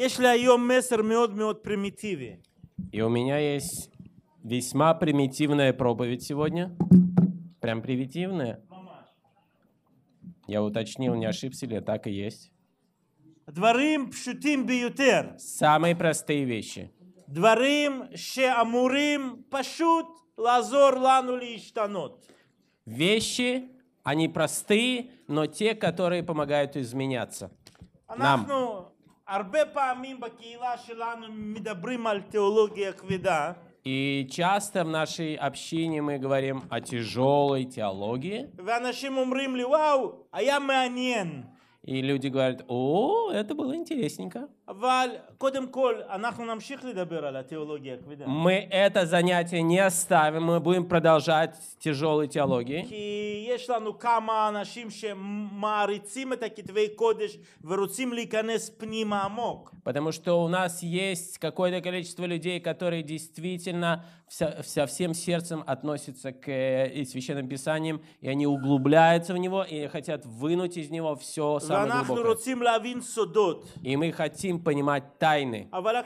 יש לי היום מסר מאוד מאוד פרימיטיבי. И у меня есть весьма примитивная проповедь сегодня. Прям примитивная. Я уточнил, не ошибся ли, так и есть. דברים פשוטים ביותר. Самые простые вещи. Дворим, דברים שאמורים פשוט לעזור לנו להשתנות. Вещи, они простые, но те, которые помогают изменяться. А нам. Ну, и часто в нашей общине мы говорим о тяжелой теологии. И люди говорят, о, это было интересненько. Мы это занятие не оставим, мы будем продолжать тяжелой теологии. Потому что у нас есть какое-то количество людей, которые действительно со всем сердцем относятся к э, Священным Писаниям, и они углубляются в него и хотят вынуть из него все самое глубокое. И мы хотим понимать тайны. Но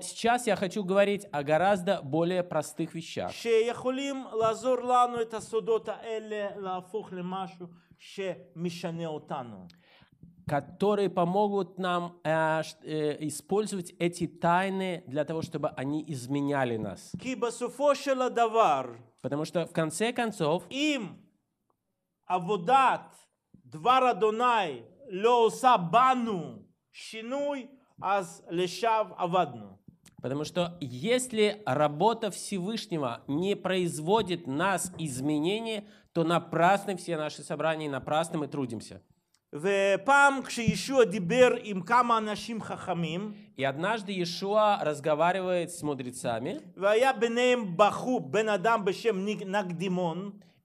сейчас я хочу говорить о гораздо более простых вещах, которые помогут нам э, э, использовать эти тайны для того, чтобы они изменяли нас. Потому что в конце концов, им аводат דבר אדוני לא עושה בנו שינוי, אז לשב Потому что если работа Всевышнего не производит нас изменения, то напрасны все наши собрания, напрасно мы трудимся. и однажды Иешуа разговаривает с мудрецами,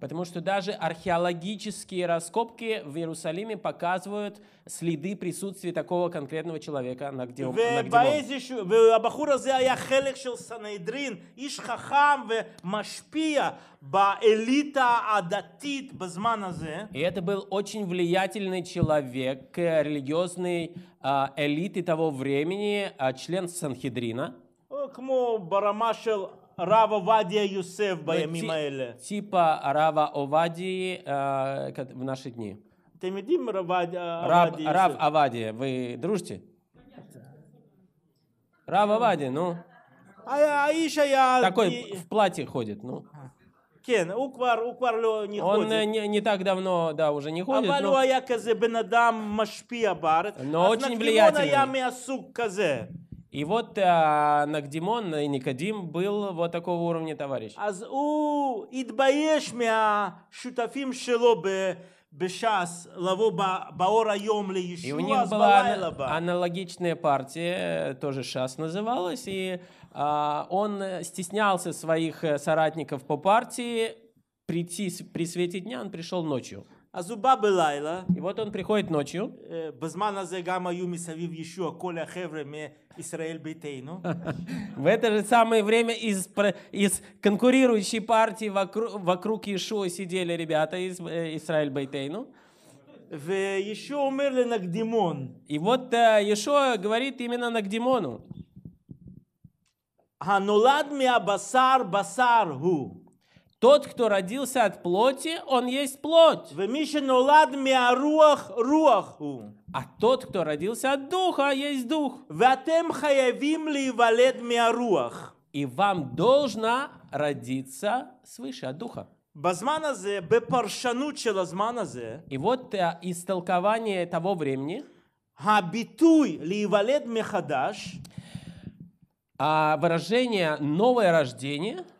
Потому что даже археологические раскопки в Иерусалиме показывают следы присутствия такого конкретного человека на Гдимон. И это был очень влиятельный человек, э, религиозный а, элиты того времени, а, член Санхедрина. כמו ברמה של הרב עובדיה יוסף בימים האלה. טיפה הרב עובדיה в наши дни. אתם יודעים רב עובדיה הרב עובדיה, ודרושתי? הרב עובדיה, נו. האיש היה... такой в платье ходит, ну. כן, הוא כבר, הוא כבר לא не Он не, не так давно, да, уже не ходит. אבל но... הוא היה כזה בן אדם משפיע בארץ. Но очень влиятельный. אז נקדימון היה מהסוג כזה. И вот а, Нагдимон э, и Никодим был вот такого уровня товарищ. И у них была аналогичная партия, э, тоже ШАС называлась, и а, он э, стеснялся своих соратников по партии прийти при свете дня, он пришел ночью. А Азуба Белайла. И вот он приходит ночью. Э, Безмана за В это же самое время из, из конкурирующей партии вокруг, вокруг Иешуа сидели ребята из э, Израиль Бейтейну. В וישוע אומר לנקדימון. И вот э, Иешуа говорит именно Нагдимону. הנולד מהבשר басар הוא. Тот, кто родился от плоти, он есть плоть. А тот, кто родился от духа, есть дух. И вам должно родиться свыше от духа. и вот э, истолкование того времени, הביטוי להיוולד מחדש, выражение новое рождение,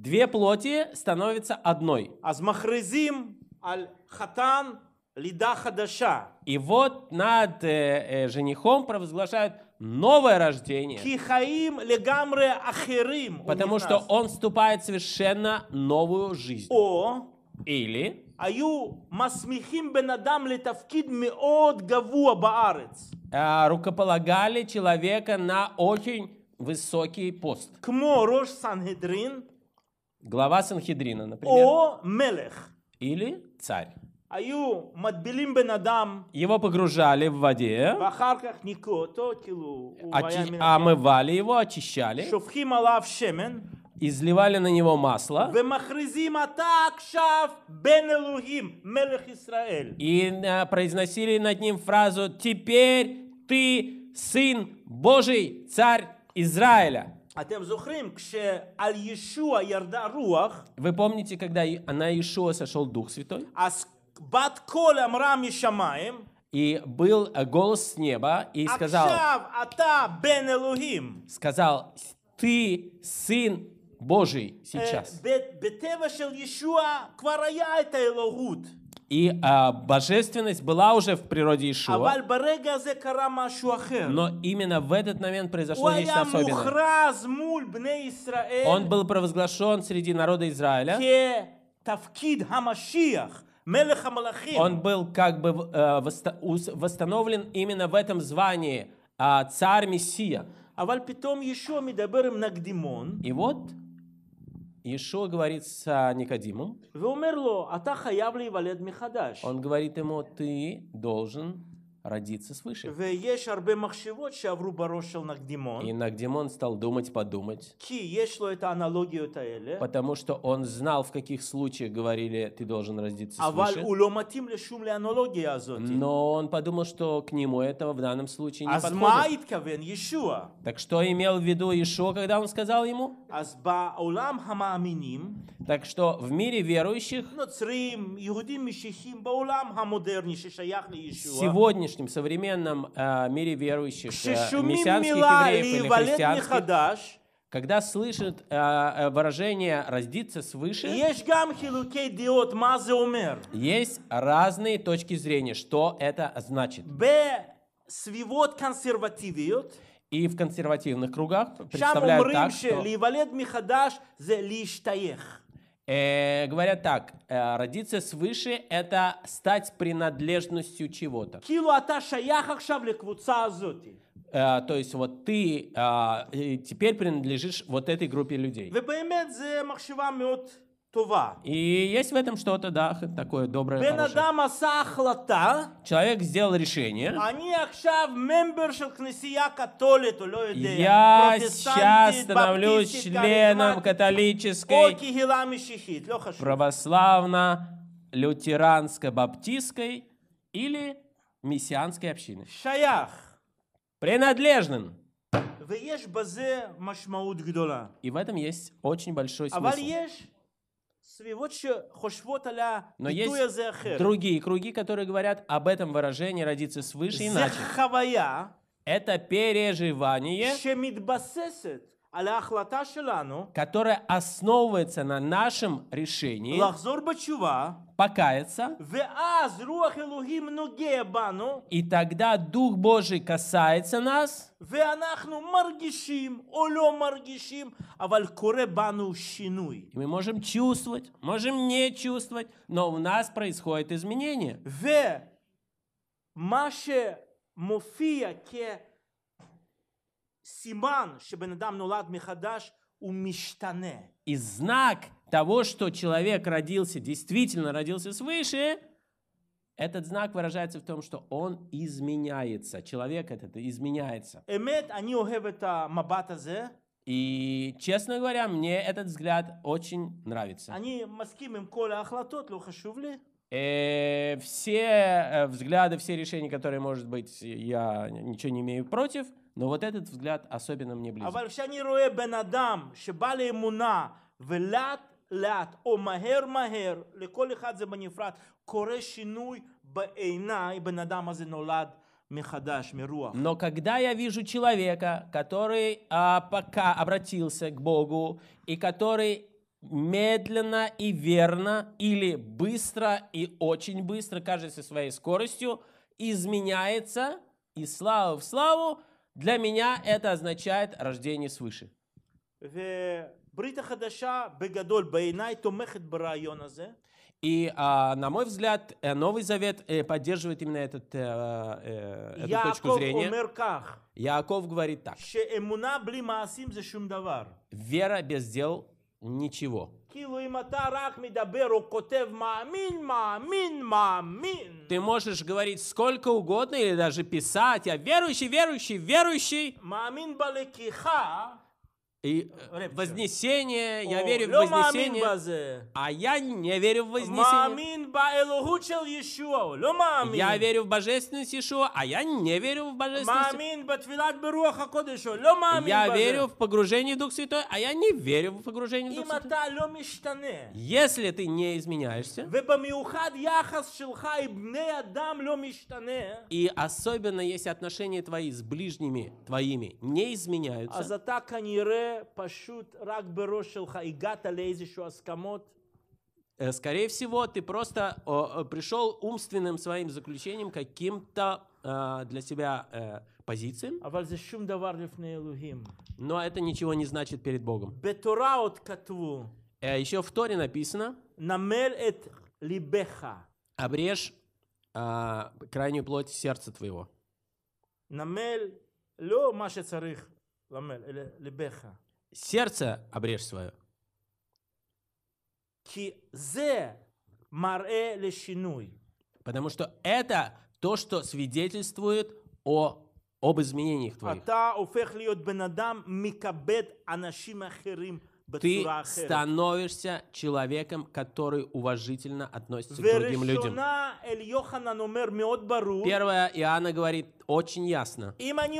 Две плоти становятся одной. Азмахрезим аль хатан лида хадаша. И вот над э, э, женихом провозглашают новое рождение. Кихаим легамре ахирим. Потому что он вступает в совершенно новую жизнь. О. Или. היו מסמיכים בן אדם לתפקיד מאוד גבוה בארץ. Рукополагали человека на очень высокий пост. Кмо рош сангедрин Глава Санхедрина, например. О мелех. Или царь. Его погружали в воде, очи- а омывали его, очищали, изливали на него масло и э, произносили над ним фразу «Теперь ты сын Божий, царь Израиля». А Вы помните, когда на Иешуа сошел Дух Святой? А и был э, голос с неба и а сказал, сказал, ты сын Божий э, сейчас. И а, божественность была уже в природе Ишуа. Но именно в этот момент произошло нечто особенное. Он был провозглашен среди народа Израиля. Он был как бы э, восстановлен именно в этом звании э, а, царь-мессия. И вот Иешуа говорит с а, Никодимом. А Он говорит ему, ты должен родиться свыше. И Нагдимон стал думать, подумать. Потому что он знал, в каких случаях говорили, ты должен родиться а свыше. А Но он подумал, что к нему этого в данном случае не подходит. Так что имел в виду Иешуа, когда он сказал ему? Так что в мире верующих Сегодняшний нынешнем современном э, мире верующих, э, мессианских евреев или христианских, когда слышит э, э, выражение «раздиться свыше», есть разные точки зрения, что это значит. Б И в консервативных кругах представляют так, что... Э, говорят так, э, родиться свыше – это стать принадлежностью чего-то. Аташа Э, то есть вот ты э, теперь принадлежишь вот этой группе людей. И есть в этом что-то, да, такое доброе, хорошее. Человек сделал решение. Я сейчас становлюсь членом католической, православно лютеранской, баптистской или мессианской общины. Шаях Принадлежен. И в этом есть очень большой а смысл. Но есть другие круги, которые говорят об этом выражении «родиться свыше» иначе. Это переживание, которая основывается на нашем решении покаяться, и тогда Дух Божий касается нас, и мы можем чувствовать, можем не чувствовать, но у нас происходит изменение. מה שמופיע Симан, чтобы надам нулад михадаш И знак того, что человек родился, действительно родился свыше, этот знак выражается в том, что он изменяется. Человек этот изменяется. А, И, честно говоря, мне этот взгляд очень нравится. Э, все э, взгляды, все решения, которые, может быть, я ничего не имею против – но вот этот взгляд особенно мне близок. Но когда я вижу человека, который а, пока обратился к Богу и который медленно и верно или быстро и очень быстро, кажется, своей скоростью, изменяется и слава в славу, для меня это означает рождение свыше. И, а, на мой взгляд, э, Новый Завет э, поддерживает именно этот, э, эту точку зрения. Яков говорит так. Вера без дел – ничего. כאילו אם אתה רק מדבר או כותב מאמין, מאמין, מאמין. Ты можешь говорить сколько угодно или даже писать, я верующий, верующий, верующий. מאמין בלקיחה. И э, Репче. вознесение, я верю в вознесение. А я не верю в вознесение. Я верю в божественность Иешуа, а я не верю в божественность. Я верю в погружение в Дух Святой, а я не верю в погружение в Дух Святой. Если ты не изменяешься, и особенно если отношения твои с ближними твоими не изменяются, а זה פשוט רק בראש שלך, הגעת לאיזשהו הסכמות? Скорее всего, ты просто пришел умственным своим заключением каким-то э, для себя э, позициям. Но это ничего не значит перед Богом. Э, еще в Торе написано «Обрежь э, крайнюю плоть сердца твоего». Намель ло маше царих э, либеха сердце обрежь свое. Потому что это то, что свидетельствует о об изменениях твоих. А ты становишься человеком, который уважительно относится к другим людям. Первое Иоанна говорит очень ясно. Если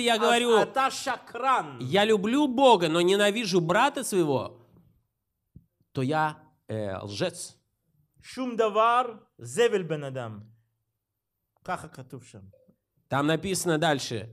я а, говорю, а я люблю Бога, но ненавижу брата своего, то я э, лжец. Там написано дальше.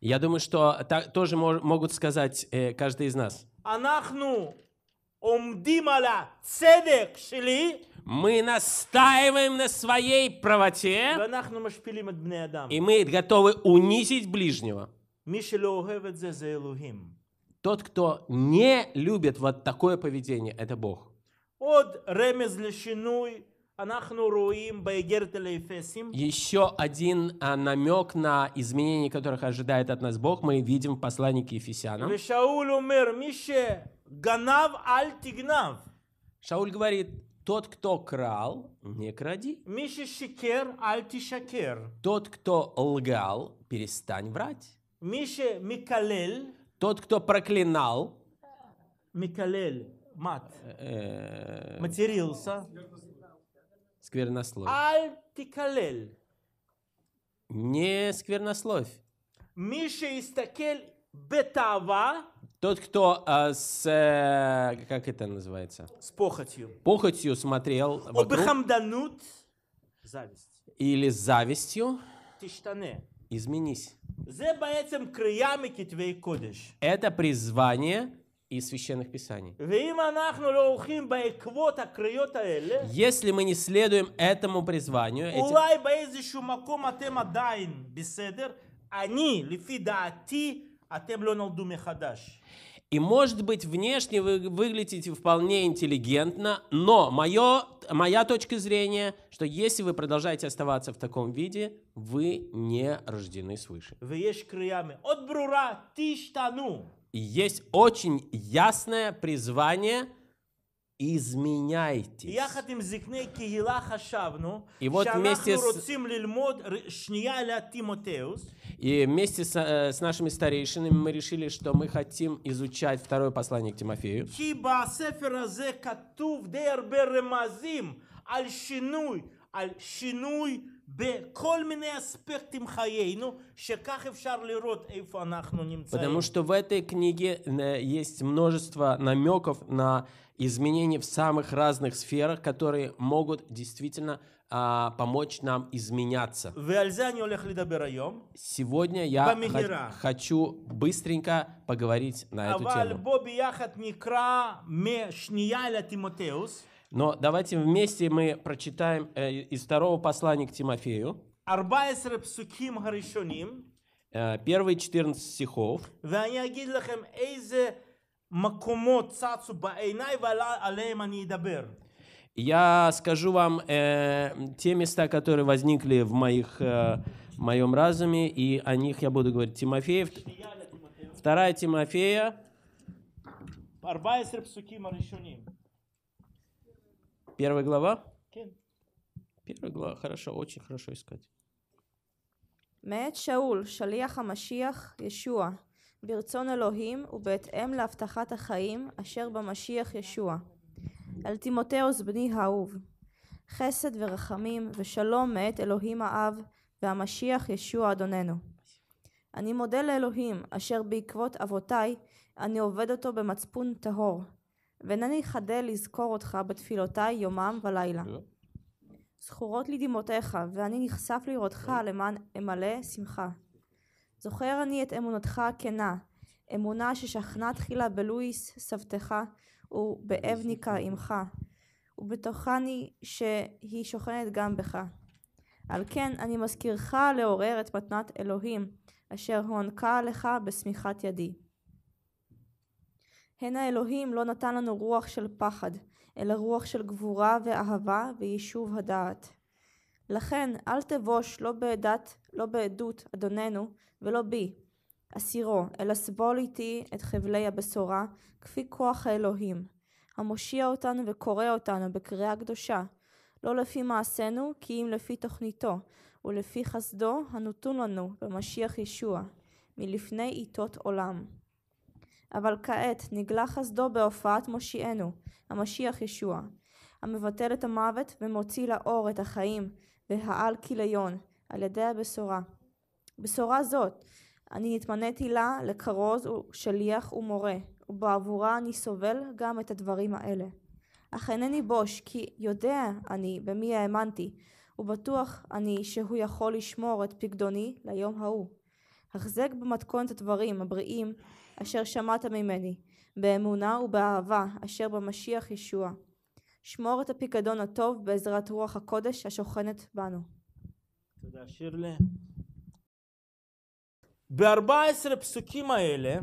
Я думаю, что так, тоже мож, могут сказать э, каждый из нас. Мы настаиваем на своей правоте, и мы готовы унизить ближнего. Тот, кто не любит вот такое поведение, это Бог. עוד רמז еще один а, намек на изменения, которых ожидает от нас Бог, мы видим в послании к Ефесянам. ганав, Шауль говорит, тот, кто крал, не кради. шикер, Тот, кто лгал, перестань врать. Тот, кто проклинал, мат, э, матерился, Сквернословь. Не сквернословь. Миша истакель бетава. Тот, кто а, с... Э, как это называется? С похотью. Похотью смотрел Обхамданут. Зависть. Или завистью. Тиштане. Изменись. Это призвание из священных писаний. Если мы не следуем этому призванию, этим... И, может быть, внешне вы выглядите вполне интеллигентно, но мое, моя точка зрения, что если вы продолжаете оставаться в таком виде, вы не рождены свыше есть очень ясное призвание изменяйтесь. И вот вместе с... И вместе с, э, с нашими старейшинами мы решили, что мы хотим изучать второе послание к Тимофею. Потому что в этой книге э, есть множество намеков на изменения в самых разных сферах, которые могут действительно а, помочь нам изменяться. Сегодня я хочу быстренько поговорить на эту тему. Но давайте вместе мы прочитаем э, из второго послания к Тимофею. Э, первые 14 стихов. Я скажу вам э, те места, которые возникли в моих, э, моем разуме, и о них я буду говорить. Тимофеев, Вторая Тимофея, Первая глава? первая глава, хорошо, очень хорошо искать. מאת שאול, שליח המשיח ישוע, ברצון אלוהים ובהתאם להבטחת החיים אשר במשיח ישוע. אל תימותאוס בני האהוב, חסד ורחמים ושלום מאת אלוהים האב והמשיח ישוע אדוננו. אני מודה לאלוהים אשר בעקבות אבותיי אני עובד אותו במצפון טהור, ואינני חדל לזכור אותך בתפילותיי יומם ולילה. לא. זכורות לי דמעותיך, ואני נחשף לראותך לא. למען אמלא שמחה. זוכר אני את אמונתך הכנה, אמונה ששכנה תחילה בלואיס סבתך ובאבניקה עמך, ובתוכני שהיא שוכנת גם בך. על כן אני מזכירך לעורר את מתנת אלוהים, אשר הוענקה לך בשמיכת ידי. הן האלוהים לא נתן לנו רוח של פחד, אלא רוח של גבורה ואהבה ויישוב הדעת. לכן אל תבוש לא בעדת, לא בעדות אדוננו, ולא בי, אסירו, אלא סבול איתי את חבלי הבשורה, כפי כוח האלוהים, המושיע אותנו וקורא אותנו בקריאה קדושה, לא לפי מעשינו, כי אם לפי תוכניתו, ולפי חסדו הנתון לנו במשיח ישוע, מלפני עיתות עולם. אבל כעת נגלה חסדו בהופעת מושיענו, המשיח ישוע, המבטל את המוות ומוציא לאור את החיים והעל כיליון על ידי הבשורה. בשורה זאת אני התמניתי לה לכרוז ושליח ומורה, ובעבורה אני סובל גם את הדברים האלה. אך אינני בוש, כי יודע אני במי האמנתי, ובטוח אני שהוא יכול לשמור את פקדוני ליום ההוא. החזק במתכונת הדברים הבריאים אשר שמעת ממני, באמונה ובאהבה אשר במשיח ישוע. שמור את הפיקדון הטוב בעזרת רוח הקודש השוכנת בנו. תודה שירלי. בארבע עשרה פסוקים האלה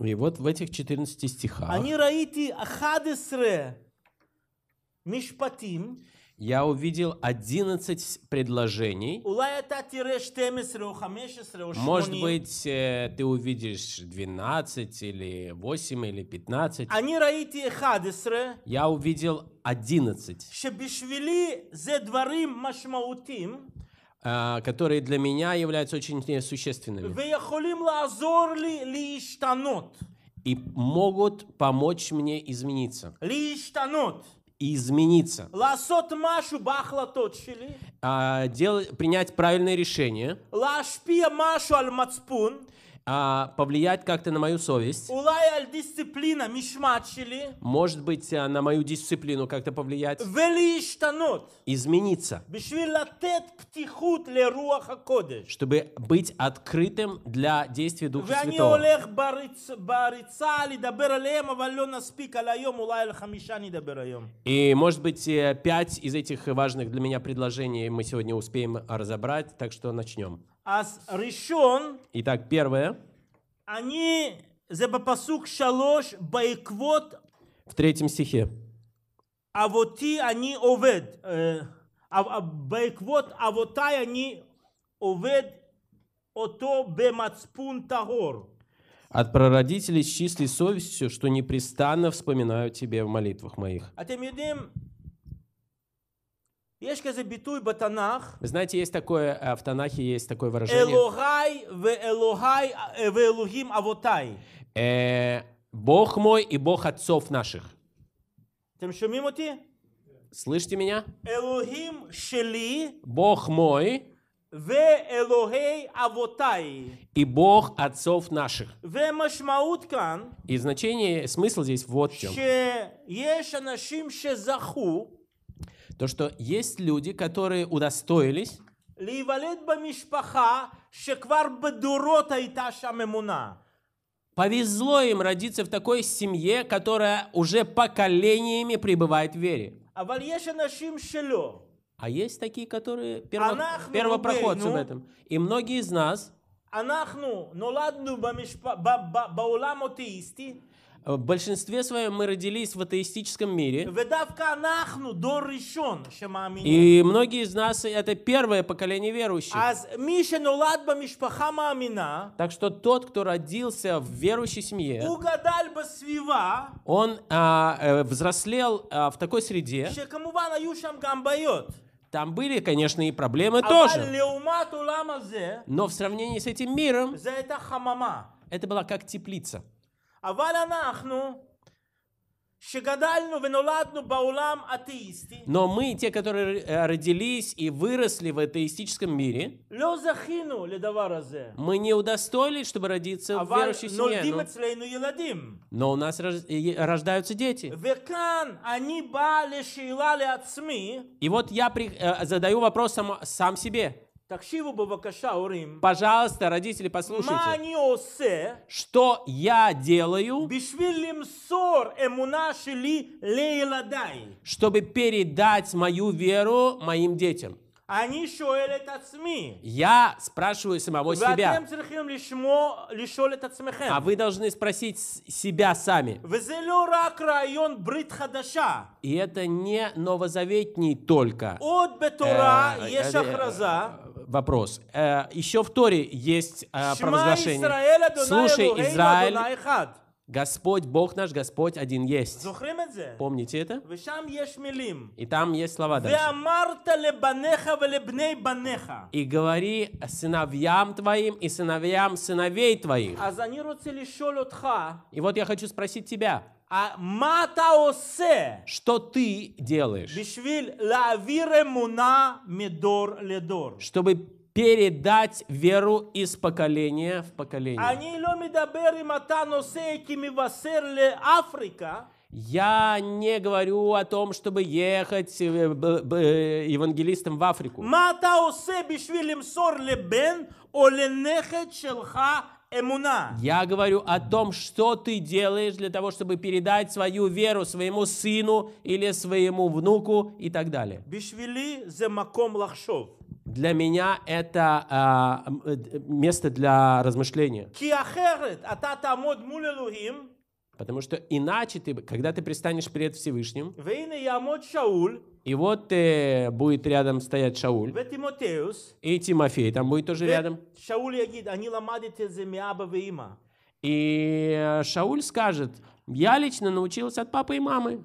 И ותיק в этих אני ראיתי אחד עשרה משפטים я увидел 11 предложений. Может быть, э, ты увидишь 12 или 8 или 15. Я увидел 11 э, которые для меня являются очень существенными. И могут помочь мне измениться измениться. А, дел, принять правильное решение. А повлиять как-то на мою совесть. Может быть, э, на мою дисциплину как-то повлиять. Измениться. Чтобы быть открытым для действия Духа Святого. И, может быть, э, пять из этих важных для меня предложений мы сегодня успеем разобрать, так что начнем. А Итак, первое. Они байквот. В третьем стихе. А вот Авоти они овед. Э, а а байквот, а вот авотай они овед ото бемацпун тагор. От прародителей чистой совестью, что непрестанно вспоминаю тебе в молитвах моих. Атем вы знаете, есть такое, э, в Танахе есть такое выражение. Элохай ве Элохай а, э, ве Элохим авотай. Э, Бог мой и Бог отцов наших. Ты Слышите меня? Элохим шели. Бог мой. Ве Элохей авотай. И Бог отцов наших. Ве машмаут И значение, смысл здесь вот в чем. Ше еш анашим ше заху то что есть люди, которые удостоились Повезло им родиться в такой семье, которая уже поколениями пребывает в вере. А, а есть такие, которые перво... первопроходцы в этом. И многие из нас Э, в большинстве своем мы родились в атеистическом мире. И многие из нас это первое поколение верующих. Так что тот, кто родился в верующей семье, он а, э, взрослел а, в такой среде, там были, конечно, и проблемы а тоже. Но в сравнении с этим миром, это была как теплица. Но мы, те, которые родились и выросли в атеистическом мире, мы не удостоились, чтобы родиться в верующей семье. Но, но у нас рождаются дети. И вот я э, задаю вопрос сам, сам себе. Пожалуйста, родители, послушайте, что я делаю, чтобы передать мою веру моим детям. Я спрашиваю самого себя. А вы должны спросить себя сами. И это не новозаветний только. Э, э, э, вопрос. Еще в Торе есть провозглашение. Слушай, Израиль, Господь, Бог наш, Господь один есть. Помните это? И там есть слова дальше. И говори сыновьям твоим и сыновьям сыновей твоих. А и вот я хочу спросить тебя. А что ты делаешь? Чтобы передать веру из поколения в поколение. Я не говорю о том, чтобы ехать э, евангелистам в Африку. Я говорю о том, что ты делаешь для того, чтобы передать свою веру своему сыну или своему внуку и так далее. Для меня это а, э, э, место для размышления. А Потому что иначе ты, когда ты пристанешь пред Всевышним, и вот э, будет рядом стоять Шауль. И Тимофей там будет тоже рядом. И э, Шауль скажет, я лично научился от папы и мамы.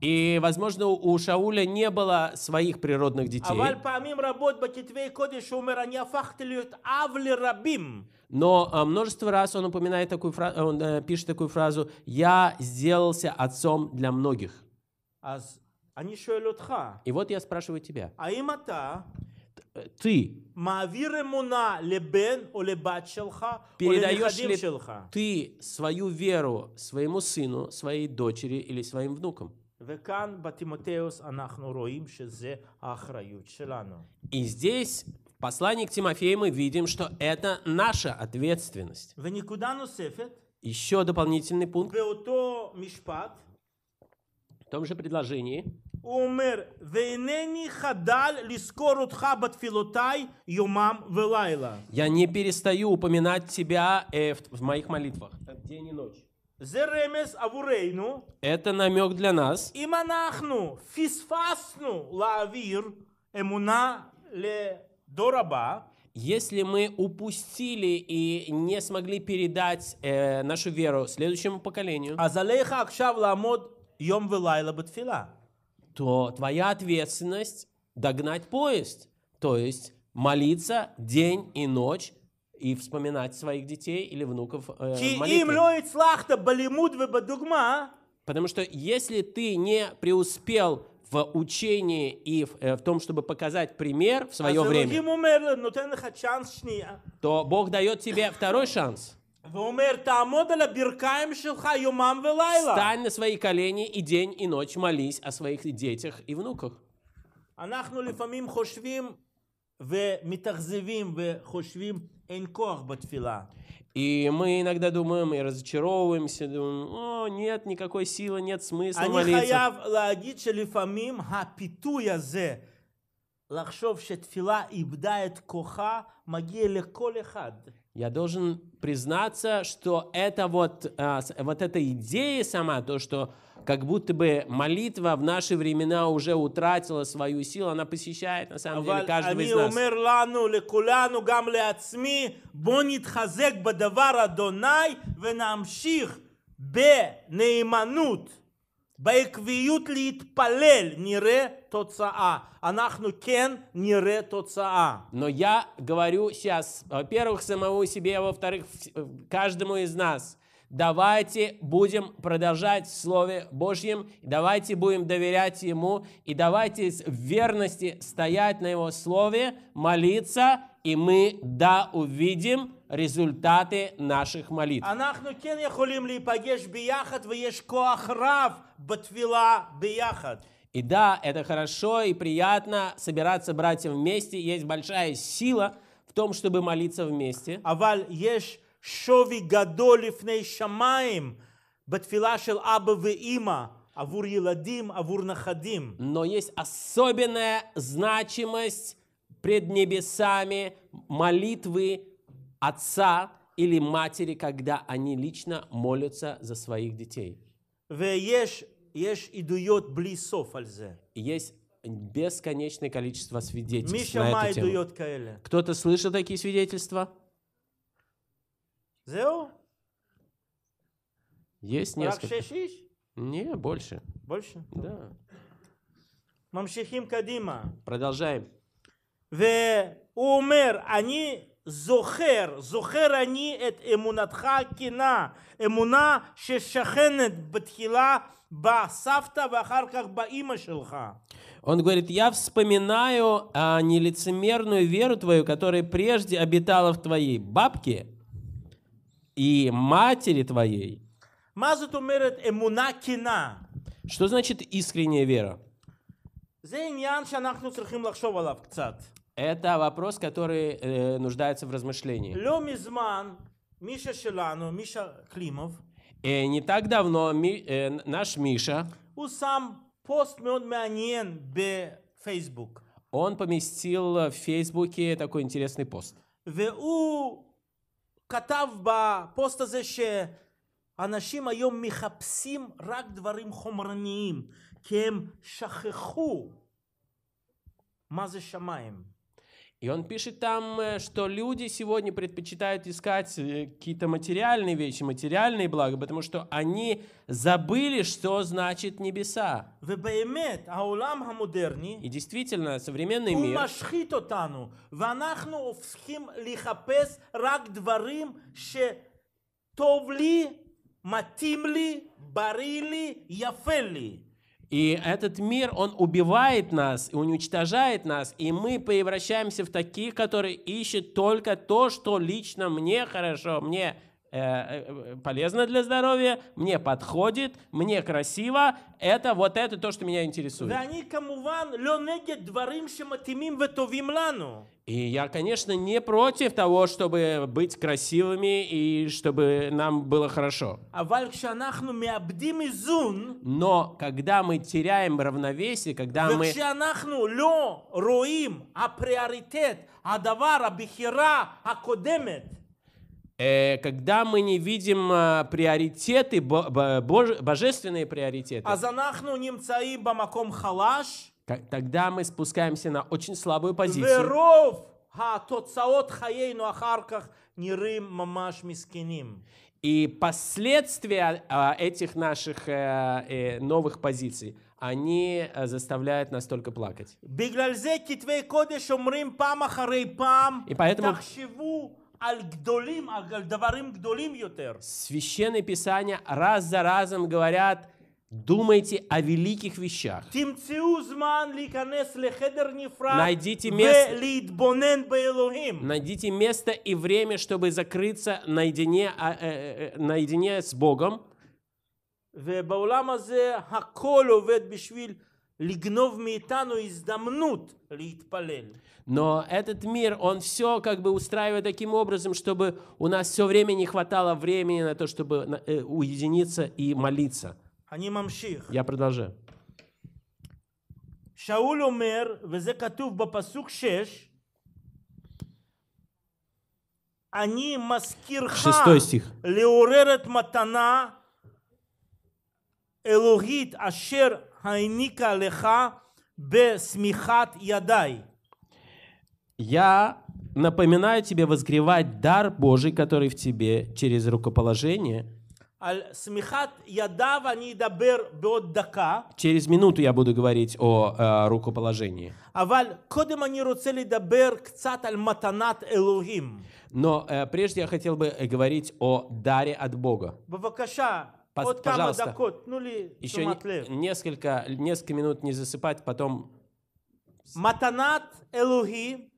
И, возможно, у Шауля не было своих природных детей. Но а, множество раз он упоминает такую фразу, он э, пишет такую фразу: "Я сделался отцом для многих". И вот я спрашиваю тебя. А э, ты передаешь ли ты свою веру своему сыну, своей дочери или своим внукам? וכאן בתימותאוס אנחנו רואים שזה האחריות שלנו. И здесь в послании к Тимофею мы видим, что это наша ответственность. ונקודה נוספת. Еще дополнительный пункт. באותו משפט. В том же предложении. הוא אומר, ואינני חדל לזכור אותך בתפילותיי יומם ולילה. Я не перестаю упоминать тебя э, в, в моих молитвах, день и ночь. Это намек для нас. Если мы упустили и не смогли передать э, нашу веру следующему поколению, а то твоя ответственность догнать поезд, то есть молиться день и ночь и вспоминать своих детей или внуков э, молитве. Потому что если ты не преуспел в учении и в, э, в том, чтобы показать пример в свое время, э, а? то Бог дает тебе второй шанс. Встань на свои колени и день и ночь молись о своих детях и внуках. אנחנו לפעמים חושבים и мы иногда думаем и разочаровываемся, думаем, о, нет никакой силы, нет смысла молиться. לחשוב שתפילה איבדה ибдает коха מגיע לכל אחד я должен признаться, что это вот, э, вот эта идея сама, то, что как будто бы молитва в наши времена уже утратила свою силу, она посещает на самом деле каждого из нас. לנו, לכולנו, גם לעצמי, בוא נתחזק בדבר אדוני ונמשיך בנאמנות, בעקביות להתפלל, נראה тоцаа. Анахну кен нире тоцаа. Но я говорю сейчас, во-первых, самому себе, а во-вторых, э, каждому из нас. Давайте будем продолжать в Слове Божьем, давайте будем доверять Ему, и давайте в верности стоять на Его Слове, молиться, и мы, да, увидим результаты наших молитв. И да, это хорошо и приятно собираться братьям вместе. Есть большая сила в том, чтобы молиться вместе. אבל יש שווי גדול לפני שמיים בתפילה של אבא ואימא. עבור ילדים, עבור נכדים. Но есть особенная значимость пред небесами молитвы отца или матери, когда они лично молятся за своих детей. ויש есть бесконечное количество свидетельств на эту тему. Кто-то слышал такие свидетельства? Есть несколько. Не, больше. Больше? Да. Мамшихим Кадима. Продолжаем. והוא умер они זוכר, זוכר אני את אמונתך הכנה, אמונה ששכנת בתחילה בסבתא ואחר כך באימא שלך. Он говорит, я вспоминаю а, нелицемерную веру твою, которая прежде обитала в твоей бабке и матери твоей. кина. Что значит искренняя вера? זה что שאנחנו צריכים לחשוב עליו קצת. Это вопрос, который э, нуждается в размышлении. לא מזמן, מישה שלנו, מישה קלימוב, э, не так давно ми, э, наш Миша, הוא שם פוסט מאוד מעניין בפייסבוק. Он поместил в Фейсбуке такой интересный пост. והוא כתב בפוסט הזה שאנשים היום מחפשים רק דברים חומרניים, כי הם שכחו מה זה שמיים. И он пишет там, э, что люди сегодня предпочитают искать э, какие-то материальные вещи, материальные блага, потому что они забыли, что значит небеса. И действительно, современный мир טוב לי, מתאים לי, и этот мир, он убивает нас, и уничтожает нас, и мы превращаемся в таких, которые ищут только то, что лично мне хорошо, мне Э, э, полезно для здоровья, мне подходит, мне красиво, это вот это то, что меня интересует. И я, конечно, не против того, чтобы быть красивыми и чтобы нам было хорошо. А Но когда мы теряем равновесие, когда мы... וכשאנחנו לא רואים הפריאריטט, הדבר, הבחירה הקודמת, Э, когда мы не видим а, приоритеты, божественные приоритеты. А тогда мы спускаемся на очень слабую позицию. И последствия а, этих наших э, э, новых позиций, они заставляют нас только плакать. И поэтому Священные Писания раз за разом говорят, думайте о великих вещах. Найдите место, найдите место и время, чтобы закрыться наедине, а, э, э, э, наедине с Богом. ובעולם הזה הכל עובד בשביל метану Но этот мир, он все как бы устраивает таким образом, чтобы у нас все время не хватало времени на то, чтобы э, уединиться и молиться. Они мамших. Я продолжаю. умер אומר, катув бапасук шеш. Они маскирха. Шестой стих. את матана אלוהית ашер Хайника леха бесмихат ядай. Я напоминаю тебе возгревать дар Божий, который в тебе через рукоположение. дабер Через минуту я буду говорить о э, рукоположении. Но э, прежде я хотел бы э, говорить о даре от Бога. Вот пожалуйста. Ну Еще не, несколько, несколько минут не засыпать, потом... Матанат Элухи,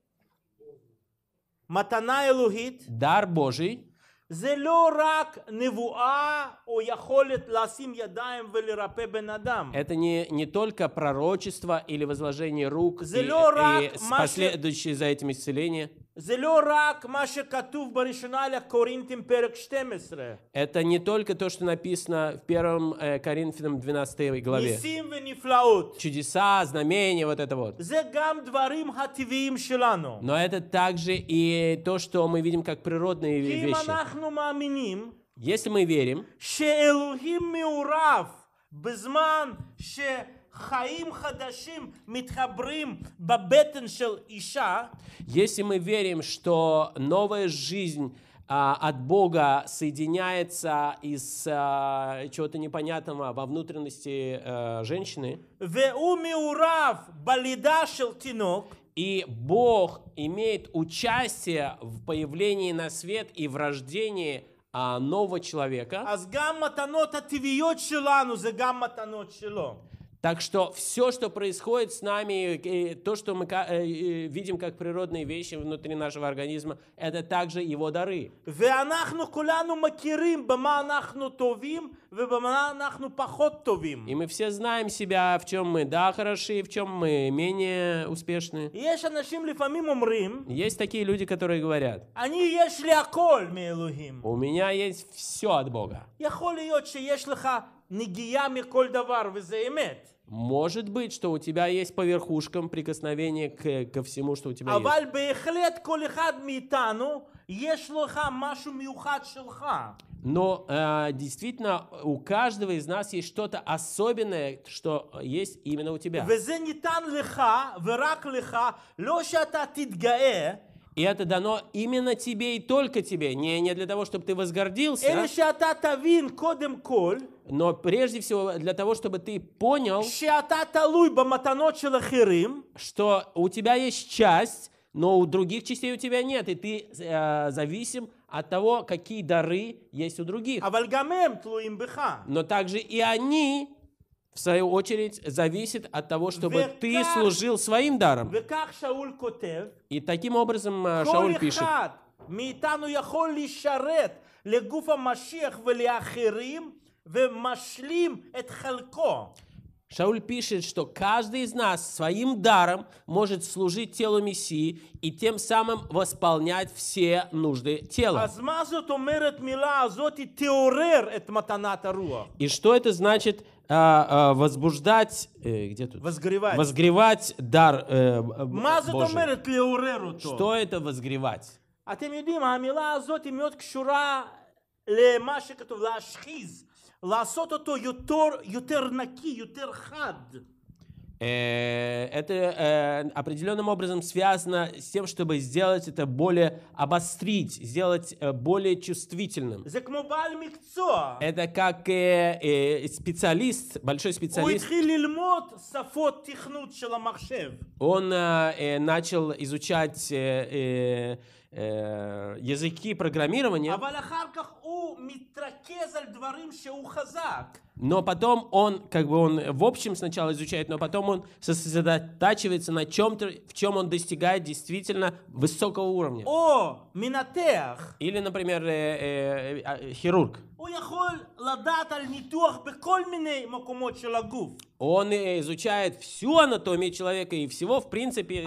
Матана Элухит. Дар Божий. זה לא רק נבואה או יכולת לשים ידיים ולרפא Это не, не только пророчество или возложение рук и, и последующие за этим исцеление. Это не только то, что написано в первом э, Коринфянам 12 главе. Чудеса, знамения, вот это вот. Но это также и то, что мы видим как природные вещи. Если мы верим, что если мы верим, что новая жизнь а, от Бога соединяется из а, чего-то непонятного во внутренности а, женщины, и Бог имеет участие в появлении на свет и в рождении а, нового человека, так что все, что происходит с нами, э, то, что мы э, э, видим как природные вещи внутри нашего организма, это также его дары. И мы все знаем себя, в чем мы да хороши, в чем мы менее успешны. Есть такие люди, которые говорят, у меня есть все от Бога вы Может быть, что у тебя есть по верхушкам прикосновение к, ко всему, что у тебя есть. колихад митану машу миухад шелха. Но э, действительно у каждого из нас есть что-то особенное, что есть именно у тебя. И это дано именно тебе и только тебе, не, не для того, чтобы ты возгордился, но прежде всего для того, чтобы ты понял, что у тебя есть часть, но у других частей у тебя нет, и ты э, зависим от того, какие дары есть у других. А но также и они в свою очередь, зависит от того, чтобы ты служил своим даром. И таким образом а, Шауль пишет. מאיתנו יכול לשרת לגוף המשיח ולאחרים ומשלים Шауль пишет, что каждый из нас своим даром может служить телу Мессии и тем самым восполнять все нужды тела. А а и что это значит а, возбуждать, э, где тут? Возгревать. Возгревать дар э, Божий. Что это возгревать? אתם יודעים, המילה הזאת היא מאוד קשורה למה שכתוב, להשחיז. לעשות אותו יותר, יותר נקי, יותר חד. Это э, определенным образом связано с тем, чтобы сделать это более обострить, сделать э, более чувствительным. Это как э, э, специалист, большой специалист. Он начал изучать языки программирования. А но потом он, как бы он в общем сначала изучает, но потом он сосредотачивается на чем-то, в чем он достигает действительно высокого уровня. О, минатех. Или, например, э, э, а, э, хирург. Он э, изучает всю анатомию человека и всего, в принципе...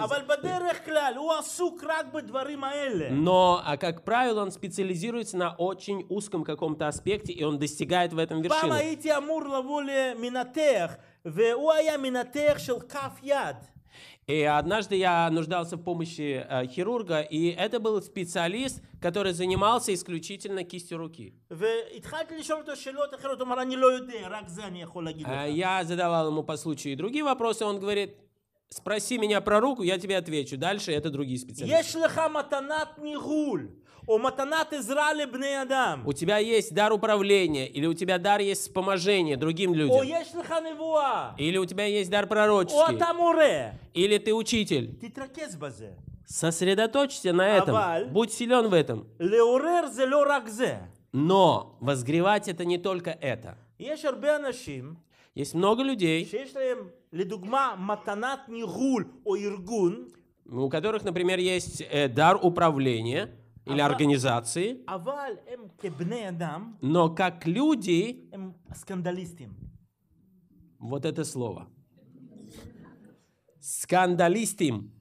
Но, а как правило, он специализируется на очень узком каком-то аспекте, и он достигает в этом вершины. И однажды я нуждался в помощи э, хирурга, и это был специалист, который занимался исключительно кистью руки. Э, я задавал ему по случаю и другие вопросы, он говорит, спроси меня про руку, я тебе отвечу. Дальше это другие специалисты. У тебя есть дар управления, или у тебя дар есть вспоможение другим людям. Или у тебя есть дар пророческий. Или ты учитель. Сосредоточься на этом. Будь силен в этом. Но возгревать это не только это. Есть много людей, у которых, например, есть э, дар управления, или организации, эм но как люди, эм вот это слово, скандалистим.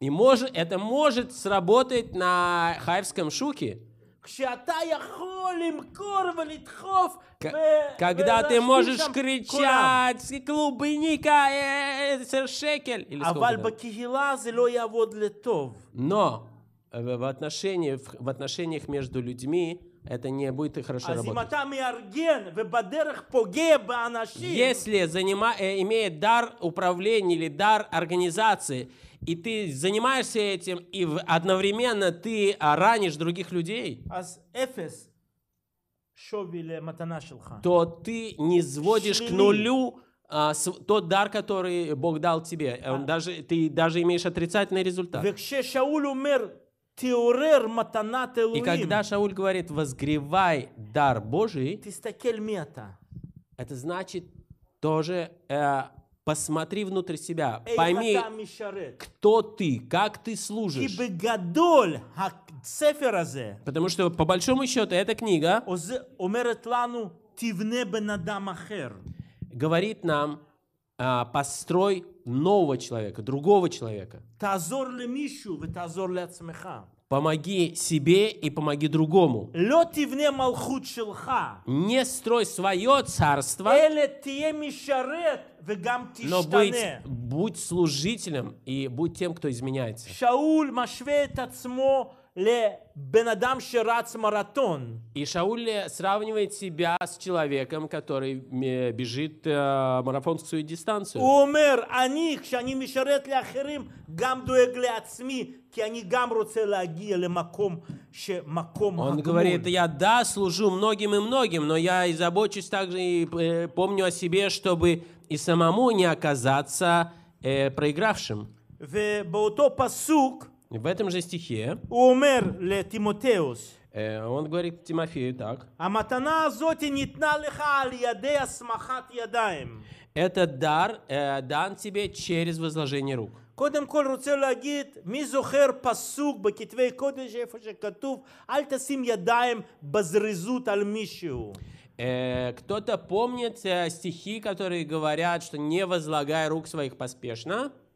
И может, это может сработать на хайвском шуке. כשאתה יכול למכור ולדחוף Когда ты можешь кричать, клубника, э, э, шекель. Но э, в, отношении, в отношениях между людьми это не будет хорошо а работать. Если занима, имеет дар управления или дар организации, и ты занимаешься этим, и одновременно ты а, ранишь других людей, то ты не сводишь к нулю а, тот дар, который Бог дал тебе. Э, он а. даже, ты даже имеешь отрицательный результат. И когда Шауль говорит, возгревай дар Божий, это значит тоже э, Посмотри внутрь себя, пойми, кто ты, как ты служишь. Потому что, по большому счету, эта книга говорит нам, а, построй нового человека, другого человека. Помоги себе и помоги другому. Не строй свое царство, но быть, будь служителем и будь тем, кто изменяется. И Шауль сравнивает себя с человеком, который э, бежит э, марафонскую дистанцию. он говорит, я да, служу многим и многим, но я и забочусь также и э, помню о себе, чтобы и самому не оказаться э, проигравшим. ובאותו פסוק в этом же стихе Умер ле Тимотеус. Э, он говорит Тимофею так. Аматана азоти нитна леха аль яде асмахат ядаем. Это дар э, дан тебе через возложение рук. קודם כל רוצה להגיד, מי זוכר פסוק בכתבי קודש катув, שכתוב, אל תשים ידיים בזריזות על מישהו. Кто-то помнит э, стихи, которые говорят, что не возлагай рук своих поспешно.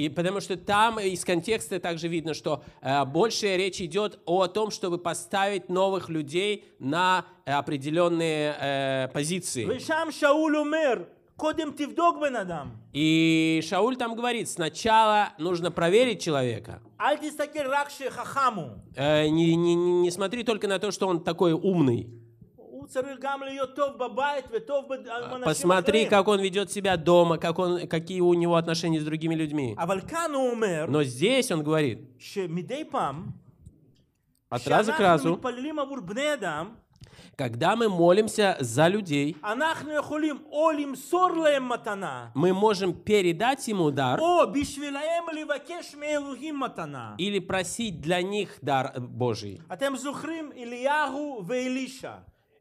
И потому что там из контекста также видно, что э, больше речь идет о том, чтобы поставить новых людей на определенные э, позиции. И Шауль там говорит, сначала нужно проверить человека. Э, не, не, не смотри только на то, что он такой умный. А, Посмотри, как он ведет себя дома, как он, какие у него отношения с другими людьми. А Но здесь он говорит, от раза к разу, когда мы молимся за людей, мы можем передать ему дар или просить для них дар э, Божий.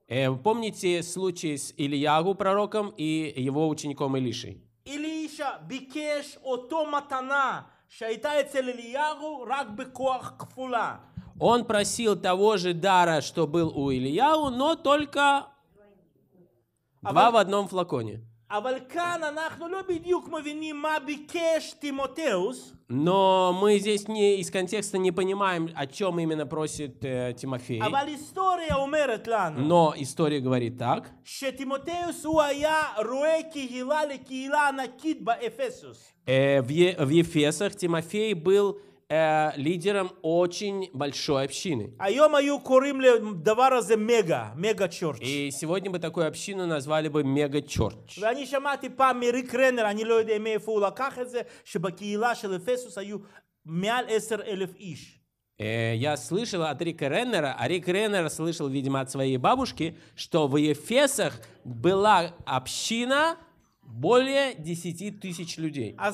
Э, помните случай с Ильягу пророком и его учеником Илишей? Илиша бикеш ото матана, шайта эцел Ильягу рак бекоах кфула. Он просил того же дара, что был у Ильяу, но только а два в одном флаконе. Но мы здесь не, из контекста не понимаем, о чем именно просит э, Тимофей. Но история говорит так, э, в, е, в Ефесах Тимофей был э, лидером очень большой общины. А И сегодня бы такую общину назвали бы мега-чорч. ואני שמעתי פעם מריק רנר, אני לא יודע מאיפה הוא לקח את זה, שבקהילה של אפסוס היו מעל עשר Я слышал от Рика Реннера, а Рик Реннер слышал, видимо, от своей бабушки, что в Ефесах была община более 10 тысяч людей. А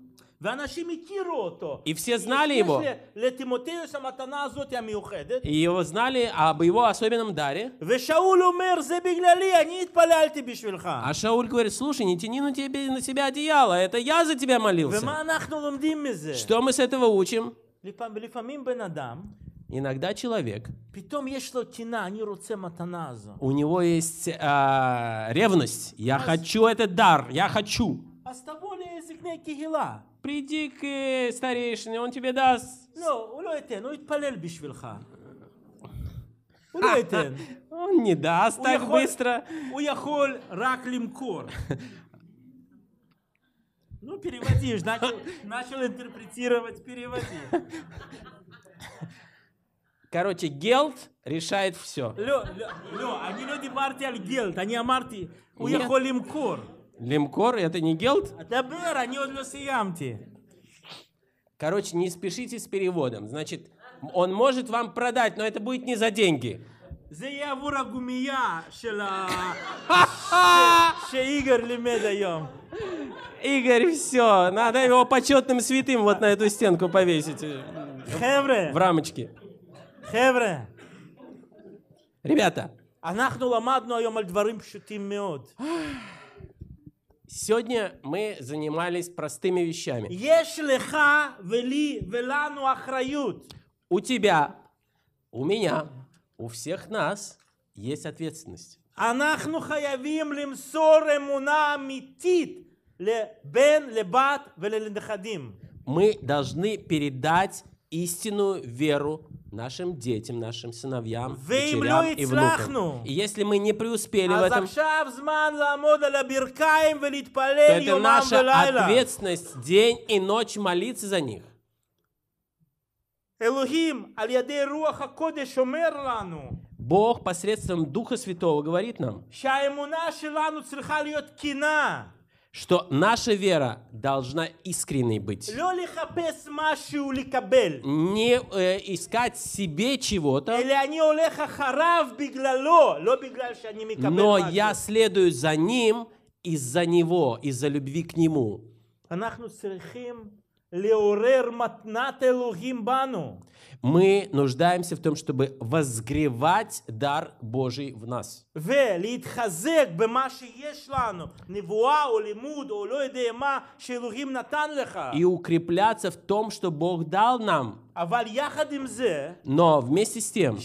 И все знали его. И его знали об его особенном даре. А, а Шауль говорит, слушай, не тяни на, тебе, на себя одеяло, это я за тебя молился. Что мы с этого учим? Иногда человек, а у него есть э, ревность. Я хочу этот дар, я хочу приди к э, старейшине, он тебе даст. לא, הוא לא ייתן, הוא יתפלל בשבילך. הוא Он не даст так быстро. הוא יכול רק למכור. Ну, переводишь, начал, начал интерпретировать, переводи. Короче, гелт решает все. Лё, лё, лё, они люди партии аль они амарти уехали кор. Лемкор это не гелт? Короче, не спешите с переводом. Значит, он может вам продать, но это будет не за деньги. זה יהיה עבור הגומייה של ה... שאיגר Игорь, все, надо его почетным святым вот на эту стенку повесить. Хевре. В рамочке. Хевре. Ребята. אנחנו мадну היום על дворым פשוטים מאוד. Сегодня мы занимались простыми вещами. У тебя, у меня, у всех нас есть ответственность. Мы должны передать истинную веру нашим детям, нашим сыновьям, дочерям и внукам. И если мы не преуспели а в этом, то это наша ответственность день и ночь молиться за них. Бог посредством Духа Святого говорит нам, что наша вера должна искренней быть. Не э, искать себе чего-то, но я следую за ним из-за него, из-за любви к нему. Мы нуждаемся в том, чтобы возгревать дар Божий в нас. И укрепляться в том, что Бог дал нам. А но вместе с тем,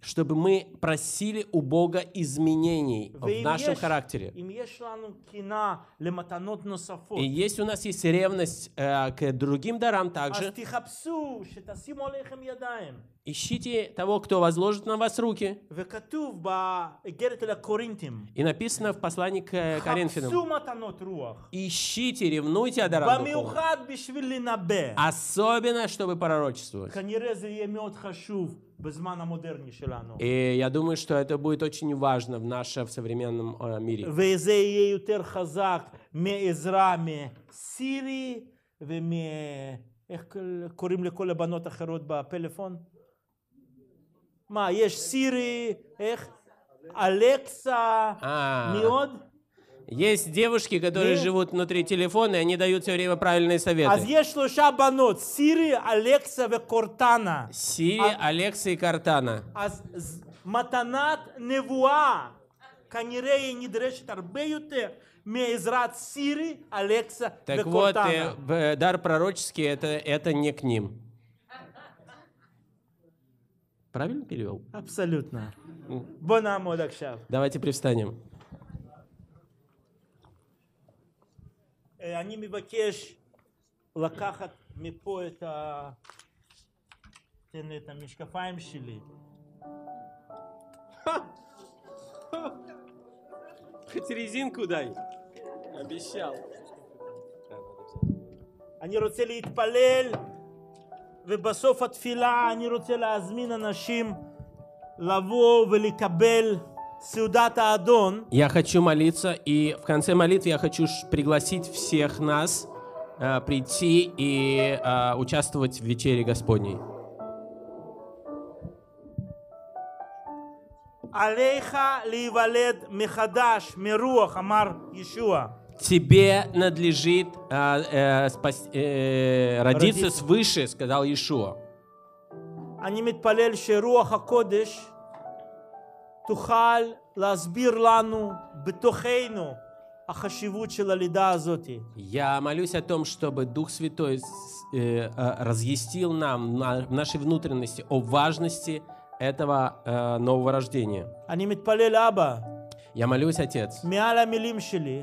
чтобы мы просили у Бога изменений в нашем характере. И если у нас есть ревность э, к другим дарам также, Ищите того, кто возложит на вас руки. E И написано в послании к э, Коринфянам. Ищите, ревнуйте о дарах Особенно, чтобы пророчествовать. И я думаю, что это будет очень важно в нашем в современном э, мире. איך קוראים לכל הבנות ба телефон. מה, יש סירי, איך? Алекса, мед. Есть девушки, которые Нет. живут внутри телефона, и они дают все время правильные советы. Аз есть шлоша банот. Сири, Алекса и Кортана. Сири, Алекса и Кортана. Аз матанат невуа. Канирея не дрешит арбеюте. Меизрат Сири, Алекса и Кортана. Так вот, э, э, дар пророческий это, это не к ним. Правильно перевел? Абсолютно. Бонамо дакшав. Давайте привстанем. אני מבקש לקחת מפה את, ה... תן את המשקפיים שלי. Хоть резинку дай. Обещал. Они רוצה להתפלל ובסוף התפילה אני רוצה להזמין אנשים לבוא ולקבל сюда то Я хочу молиться, и в конце молитвы я хочу пригласить всех нас э, прийти и э, участвовать в вечере Господней. Алейха ливалед мехадаш мируах, амар Иешуа тебе надлежит э, э, спас, э, родиться, родиться свыше, сказал Иешуа. אני מתפלל שרוח הקודש תוכל להסביר לנו בתוכנו החשיבות של הלידה הזאת. Я молюсь о том, чтобы Дух Святой э, а, разъяснил нам на, нашей внутренности о важности этого э, нового рождения. אני מתפלל, אבא. Я молюсь, Отец. מעל המילים שלי.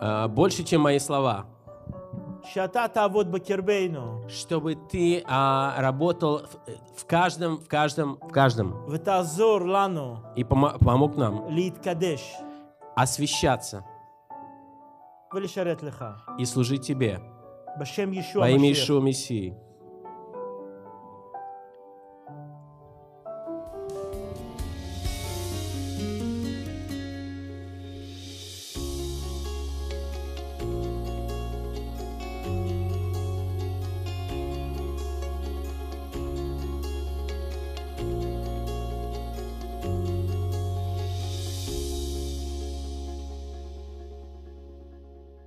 Э, больше, чем мои слова. Чтобы ты а, работал в, э, в каждом, в каждом, в каждом. И помо помог нам освещаться и служить тебе во имя Ишуа Мессии.